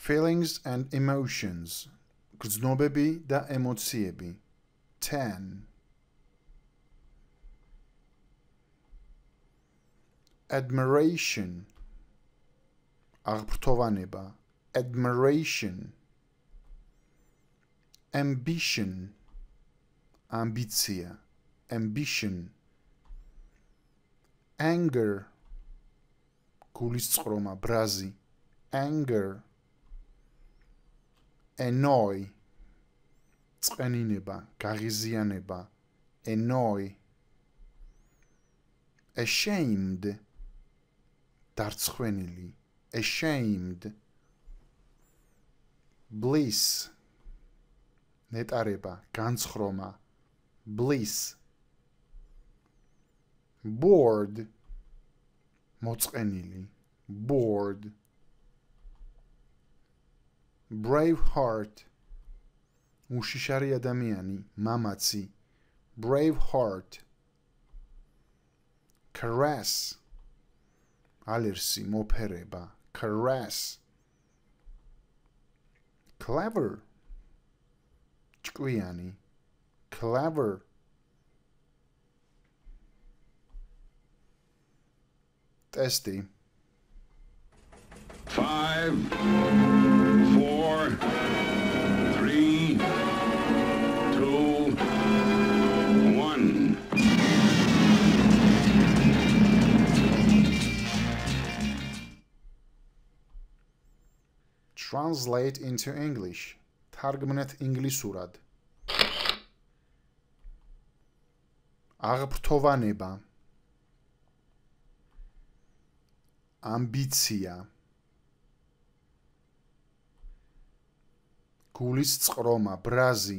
Feelings and emotions. Gznobebi da emociebi. 10. Admiration. Arptovaneba. Admiration. Ambition. Ambitia. Ambition. Anger. გულისწყრომა, brazi. Anger. ენოი წყენინება, გაღიზიანება, ენოი ashamed დარცხვენილი, ashamed bliss ნეტარება, განცხრომა, bliss bored მოწყენილი, bored brave heart უშიშარი ადამიანი მამაცი brave heart caress ალერსი მოფერება caress clever ჭკვიანი clever testy 5 Translate into English. თარგმნეთ ინგლისურად. აღფრთოვანება. ამბიცია. გულის წყრომა, ბრაზი.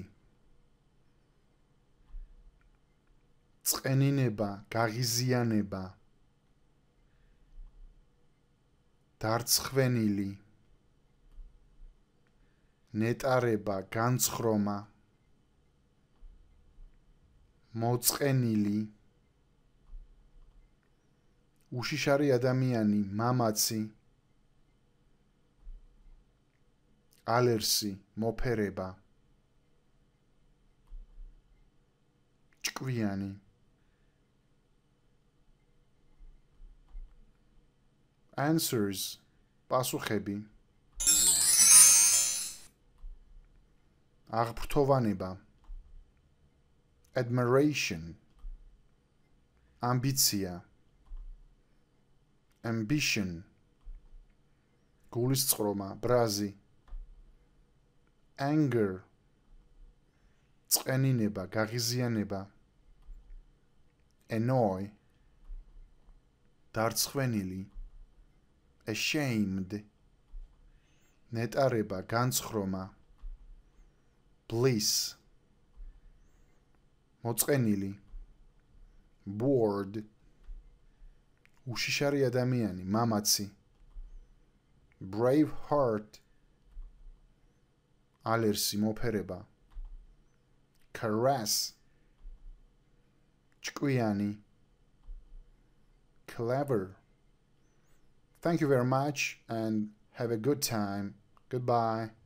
წყენინება, გაღიზიანება. დარცხვენილი. ნეტარება, განცხრომა, მოწყენილი, უშიშარი ადამიანი, მამაცი, ალერსი, მოფერება, ჭკვიანი answers პასუხები აღფრთოვანება admiration ambitia ambition გულისწყრომა ბრაზი anger წენინება გაღიზიანება annoy დარცხვენილი ashamed ნეტარება განცხრომა please მოწყენილი bored უშიშარი ადამიანი მამაცი brave heart ალერსი მოფერება caress ჭკვიანი clever thank you very much and have a good time goodbye